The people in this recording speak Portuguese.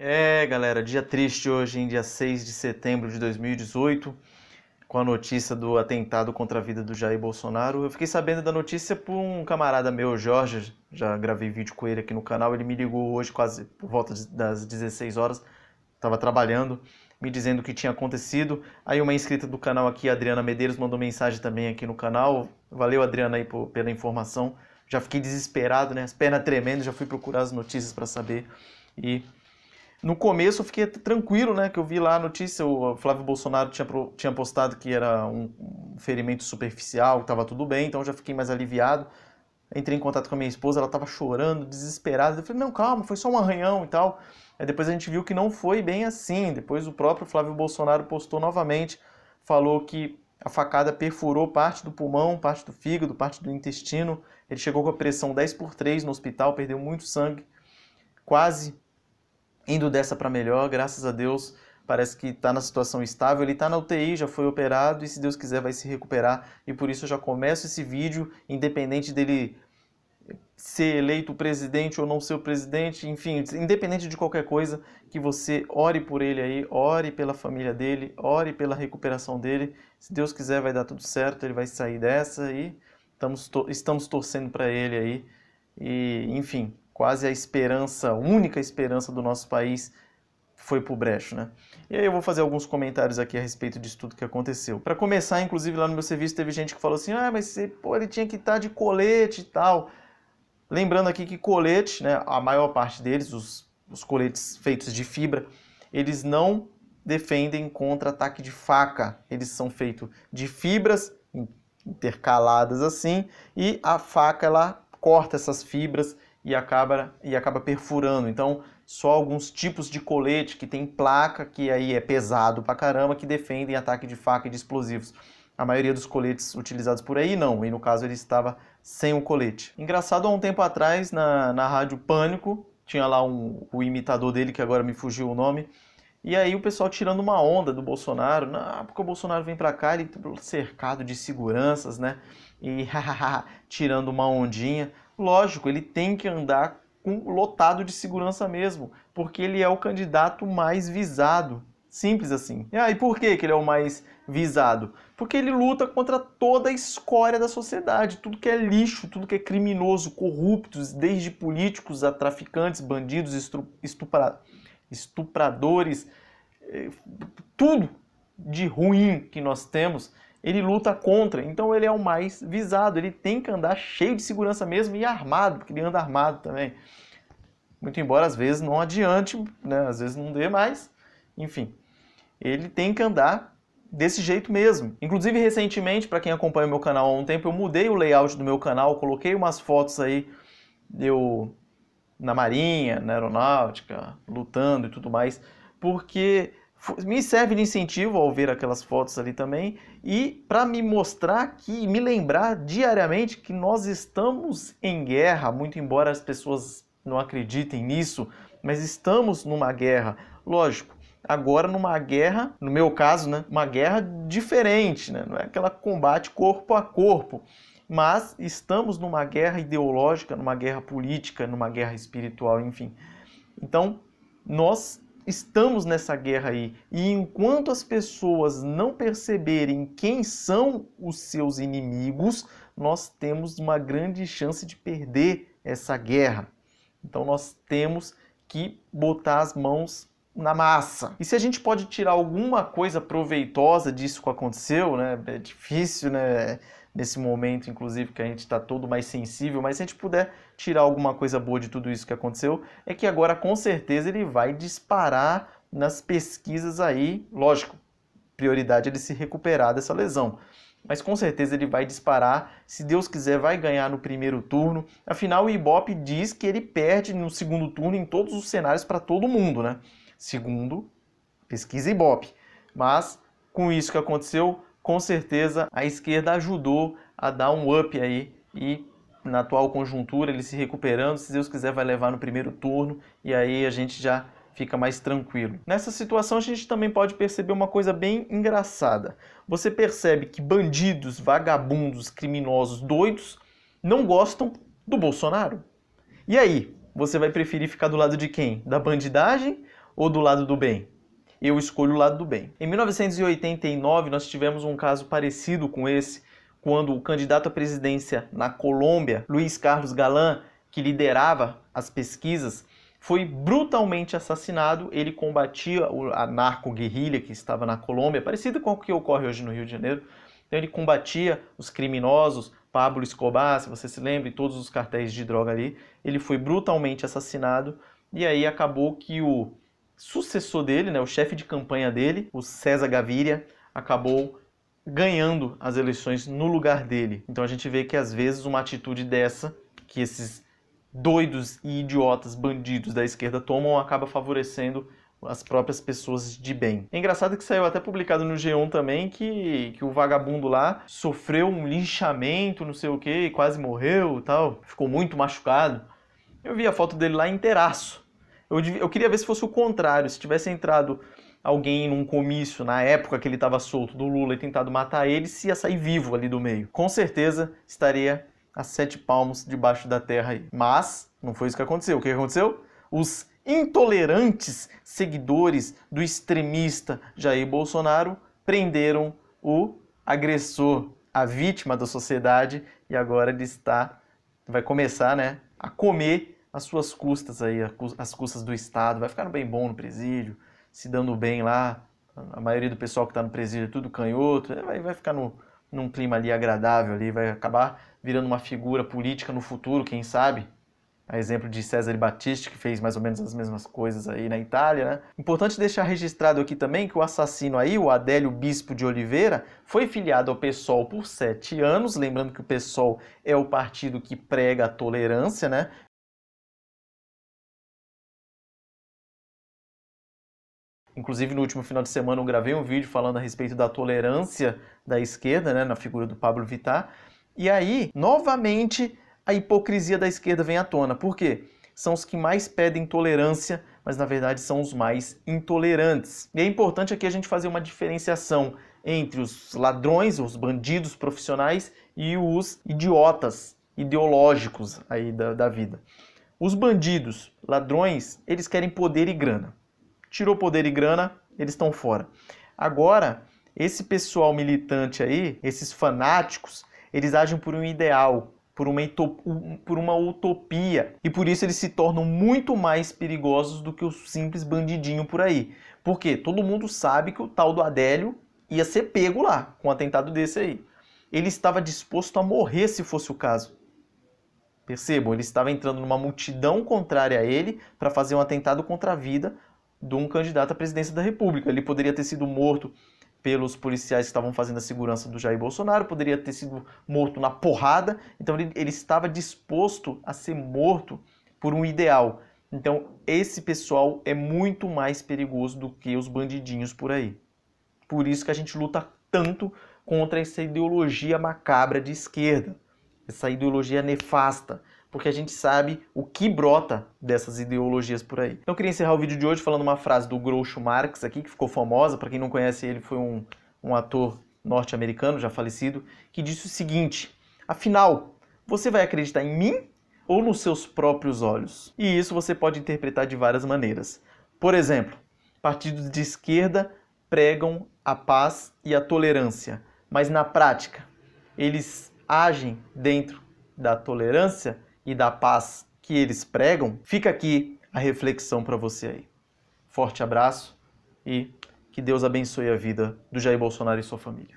É, galera, dia triste hoje, em dia 6 de setembro de 2018, com a notícia do atentado contra a vida do Jair Bolsonaro. Eu fiquei sabendo da notícia por um camarada meu, Jorge, já gravei vídeo com ele aqui no canal, ele me ligou hoje quase por volta das 16 horas, estava trabalhando, me dizendo o que tinha acontecido. Aí uma inscrita do canal aqui, Adriana Medeiros, mandou mensagem também aqui no canal. Valeu, Adriana, aí por, pela informação. Já fiquei desesperado, né? As pernas tremendo, já fui procurar as notícias para saber e no começo eu fiquei tranquilo, né? Que eu vi lá a notícia, o Flávio Bolsonaro tinha, pro, tinha postado que era um, ferimento superficial, que estava tudo bem, então eu já fiquei mais aliviado. Entrei em contato com a minha esposa, ela estava chorando, desesperada. Eu falei, não, calma, foi só um arranhão e tal. Aí depois a gente viu que não foi bem assim. Depois o próprio Flávio Bolsonaro postou novamente, falou que a facada perfurou parte do pulmão, parte do fígado, parte do intestino. Ele chegou com a pressão 10 por 3 no hospital, perdeu muito sangue, quase indo dessa para melhor, graças a Deus, parece que está na situação estável, ele está na UTI, já foi operado e se Deus quiser vai se recuperar. E por isso eu já começo esse vídeo, independente dele ser eleito presidente ou não ser o presidente, enfim, independente de qualquer coisa, que você ore por ele aí, ore pela família dele, ore pela recuperação dele. Se Deus quiser vai dar tudo certo, ele vai sair dessa e estamos, estamos torcendo para ele aí. E, enfim, quase a esperança, a única esperança do nosso país foi pro o brecho, né? E aí eu vou fazer alguns comentários aqui a respeito disso tudo que aconteceu. Para começar, inclusive lá no meu serviço teve gente que falou assim, ah, mas você, pô, ele tinha que estar tá de colete e tal. Lembrando aqui que colete, né, a maior parte deles, os, os coletes feitos de fibra, eles não defendem contra ataque de faca. Eles são feitos de fibras intercaladas assim e a faca ela corta essas fibras e acaba, e acaba perfurando. Então, só alguns tipos de colete que tem placa, que aí é pesado pra caramba, que defendem ataque de faca e de explosivos. A maioria dos coletes utilizados por aí não, e no caso ele estava sem o colete. Engraçado, há um tempo atrás, na, na rádio Pânico, tinha lá um, o imitador dele, que agora me fugiu o nome, e aí o pessoal tirando uma onda do Bolsonaro, não, porque o Bolsonaro vem para cá, ele tá cercado de seguranças, né? E tirando uma ondinha. Lógico, ele tem que andar com lotado de segurança mesmo, porque ele é o candidato mais visado. Simples assim. Ah, e por que, que ele é o mais visado? Porque ele luta contra toda a escória da sociedade, tudo que é lixo, tudo que é criminoso, corruptos, desde políticos a traficantes, bandidos, estupra... estupradores, eh, tudo de ruim que nós temos ele luta contra, então ele é o mais visado, ele tem que andar cheio de segurança mesmo e armado, porque ele anda armado também. Muito embora às vezes não adiante, né? às vezes não dê mais, enfim. Ele tem que andar desse jeito mesmo. Inclusive, recentemente, para quem acompanha o meu canal há um tempo, eu mudei o layout do meu canal, coloquei umas fotos aí eu na marinha, na aeronáutica, lutando e tudo mais, porque me serve de incentivo ao ver aquelas fotos ali também e para me mostrar que me lembrar diariamente que nós estamos em guerra, muito embora as pessoas não acreditem nisso, mas estamos numa guerra, lógico. Agora numa guerra, no meu caso, né, uma guerra diferente, né? não é aquela combate corpo a corpo, mas estamos numa guerra ideológica, numa guerra política, numa guerra espiritual, enfim. Então, nós estamos nessa guerra aí. E enquanto as pessoas não perceberem quem são os seus inimigos, nós temos uma grande chance de perder essa guerra. Então nós temos que botar as mãos na massa. E se a gente pode tirar alguma coisa proveitosa disso que aconteceu, né? É difícil, né? nesse momento, inclusive, que a gente está todo mais sensível, mas se a gente puder tirar alguma coisa boa de tudo isso que aconteceu, é que agora com certeza ele vai disparar nas pesquisas aí, lógico, prioridade é ele se recuperar dessa lesão. Mas com certeza ele vai disparar, se Deus quiser, vai ganhar no primeiro turno. Afinal, o Ibope diz que ele perde no segundo turno em todos os cenários para todo mundo, né? Segundo pesquisa Ibope. Mas com isso que aconteceu, com certeza a esquerda ajudou a dar um up aí e na atual conjuntura ele se recuperando, se Deus quiser vai levar no primeiro turno e aí a gente já fica mais tranquilo. Nessa situação a gente também pode perceber uma coisa bem engraçada. Você percebe que bandidos, vagabundos, criminosos, doidos não gostam do Bolsonaro. E aí, você vai preferir ficar do lado de quem? Da bandidagem ou do lado do bem? eu escolho o lado do bem. Em 1989, nós tivemos um caso parecido com esse, quando o candidato à presidência na Colômbia, Luiz Carlos Galan, que liderava as pesquisas, foi brutalmente assassinado. Ele combatia a narco-guerrilha que estava na Colômbia, parecido com o que ocorre hoje no Rio de Janeiro. Então ele combatia os criminosos, Pablo Escobar, se você se lembra, e todos os cartéis de droga ali. Ele foi brutalmente assassinado e aí acabou que o sucessor dele, né, o chefe de campanha dele, o César Gaviria, acabou ganhando as eleições no lugar dele. Então a gente vê que às vezes uma atitude dessa, que esses doidos e idiotas bandidos da esquerda tomam, acaba favorecendo as próprias pessoas de bem. É engraçado que saiu até publicado no G1 também que, que o vagabundo lá sofreu um linchamento, não sei o que, quase morreu tal, ficou muito machucado. Eu vi a foto dele lá inteiraço. Eu, eu queria ver se fosse o contrário, se tivesse entrado alguém num comício na época que ele estava solto do Lula e tentado matar ele, se ia sair vivo ali do meio. Com certeza estaria a sete palmos debaixo da terra aí. Mas não foi isso que aconteceu. O que aconteceu? Os intolerantes seguidores do extremista Jair Bolsonaro prenderam o agressor, a vítima da sociedade, e agora ele está vai começar, né, a comer as suas custas aí, as custas do Estado, vai ficar bem bom no presídio, se dando bem lá. A maioria do pessoal que está no presídio é tudo canhoto, é, vai, vai ficar no, num clima ali agradável, ali, vai acabar virando uma figura política no futuro, quem sabe? A exemplo de César Batista que fez mais ou menos as mesmas coisas aí na Itália, né? Importante deixar registrado aqui também que o assassino aí, o Adélio Bispo de Oliveira, foi filiado ao PSOL por sete anos. Lembrando que o PSOL é o partido que prega a tolerância, né? Inclusive, no último final de semana, eu gravei um vídeo falando a respeito da tolerância da esquerda, né, na figura do Pablo Vittar. E aí, novamente, a hipocrisia da esquerda vem à tona. Por quê? São os que mais pedem tolerância, mas na verdade são os mais intolerantes. E é importante aqui a gente fazer uma diferenciação entre os ladrões, os bandidos profissionais e os idiotas ideológicos aí da, da vida. Os bandidos, ladrões, eles querem poder e grana tirou poder e grana, eles estão fora. Agora, esse pessoal militante aí, esses fanáticos, eles agem por um ideal, por uma, por uma utopia. E por isso eles se tornam muito mais perigosos do que o simples bandidinho por aí. Porque todo mundo sabe que o tal do Adélio ia ser pego lá, com um atentado desse aí. Ele estava disposto a morrer se fosse o caso. Percebam, ele estava entrando numa multidão contrária a ele para fazer um atentado contra a vida de um candidato à presidência da República. Ele poderia ter sido morto pelos policiais que estavam fazendo a segurança do Jair Bolsonaro, poderia ter sido morto na porrada. Então ele, ele estava disposto a ser morto por um ideal. Então esse pessoal é muito mais perigoso do que os bandidinhos por aí. Por isso que a gente luta tanto contra essa ideologia macabra de esquerda, essa ideologia nefasta, porque a gente sabe o que brota dessas ideologias por aí. Então eu queria encerrar o vídeo de hoje falando uma frase do Groucho Marx aqui, que ficou famosa, para quem não conhece ele foi um, um ator norte-americano, já falecido, que disse o seguinte, afinal, você vai acreditar em mim ou nos seus próprios olhos? E isso você pode interpretar de várias maneiras. Por exemplo, partidos de esquerda pregam a paz e a tolerância, mas na prática eles agem dentro da tolerância e da paz que eles pregam, fica aqui a reflexão para você aí. Forte abraço e que Deus abençoe a vida do Jair Bolsonaro e sua família.